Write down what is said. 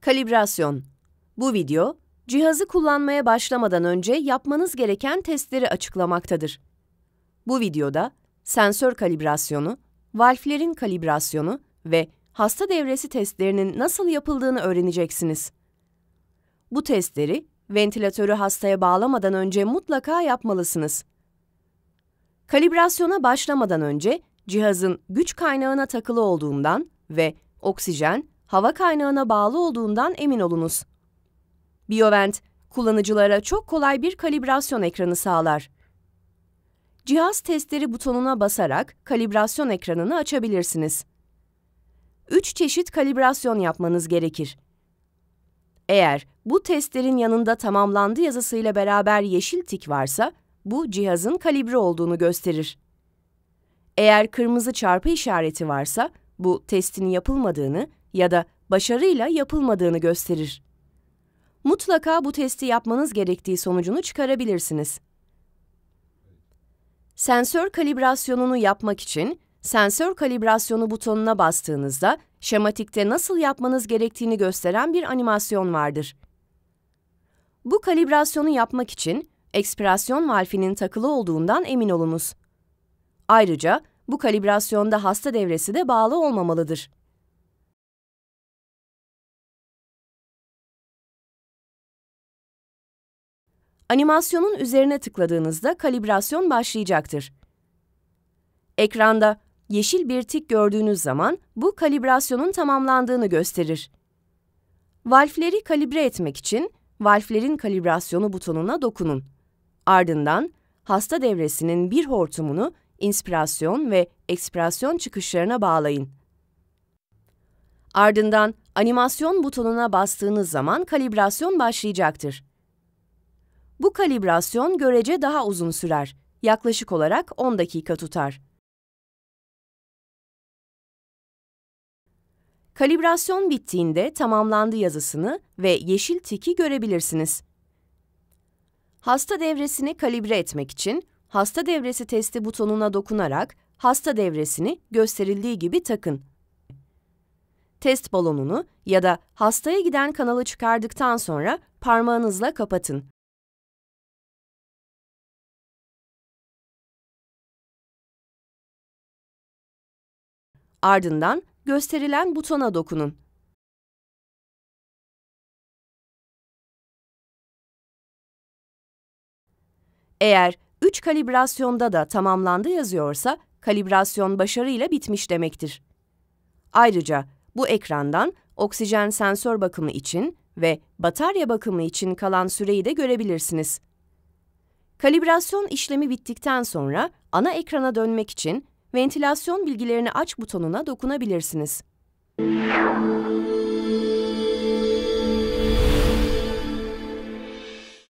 Kalibrasyon. Bu video, cihazı kullanmaya başlamadan önce yapmanız gereken testleri açıklamaktadır. Bu videoda sensör kalibrasyonu, valflerin kalibrasyonu ve hasta devresi testlerinin nasıl yapıldığını öğreneceksiniz. Bu testleri ventilatörü hastaya bağlamadan önce mutlaka yapmalısınız. Kalibrasyona başlamadan önce cihazın güç kaynağına takılı olduğundan ve oksijen hava kaynağına bağlı olduğundan emin olunuz. BioVent, kullanıcılara çok kolay bir kalibrasyon ekranı sağlar. Cihaz testleri butonuna basarak kalibrasyon ekranını açabilirsiniz. 3 çeşit kalibrasyon yapmanız gerekir. Eğer bu testlerin yanında tamamlandı yazısıyla beraber yeşil tik varsa, bu cihazın kalibre olduğunu gösterir. Eğer kırmızı çarpı işareti varsa bu testin yapılmadığını ya da başarıyla yapılmadığını gösterir. Mutlaka bu testi yapmanız gerektiği sonucunu çıkarabilirsiniz. Sensör kalibrasyonunu yapmak için sensör kalibrasyonu butonuna bastığınızda şematikte nasıl yapmanız gerektiğini gösteren bir animasyon vardır. Bu kalibrasyonu yapmak için ekspirasyon valfinin takılı olduğundan emin olunuz. Ayrıca bu kalibrasyonda hasta devresi de bağlı olmamalıdır. Animasyonun üzerine tıkladığınızda kalibrasyon başlayacaktır. Ekranda yeşil bir tik gördüğünüz zaman bu kalibrasyonun tamamlandığını gösterir. Valfleri kalibre etmek için valflerin kalibrasyonu butonuna dokunun. Ardından hasta devresinin bir hortumunu inspirasyon ve ekspirasyon çıkışlarına bağlayın. Ardından animasyon butonuna bastığınız zaman kalibrasyon başlayacaktır. Bu kalibrasyon görece daha uzun sürer. Yaklaşık olarak 10 dakika tutar. Kalibrasyon bittiğinde tamamlandı yazısını ve yeşil tiki görebilirsiniz. Hasta devresini kalibre etmek için hasta devresi testi butonuna dokunarak hasta devresini gösterildiği gibi takın. Test balonunu ya da hastaya giden kanalı çıkardıktan sonra parmağınızla kapatın. Ardından gösterilen butona dokunun. Eğer 3 kalibrasyonda da tamamlandı yazıyorsa kalibrasyon başarıyla bitmiş demektir. Ayrıca bu ekrandan oksijen sensör bakımı için ve batarya bakımı için kalan süreyi de görebilirsiniz. Kalibrasyon işlemi bittikten sonra ana ekrana dönmek için ventilasyon bilgilerini aç butonuna dokunabilirsiniz.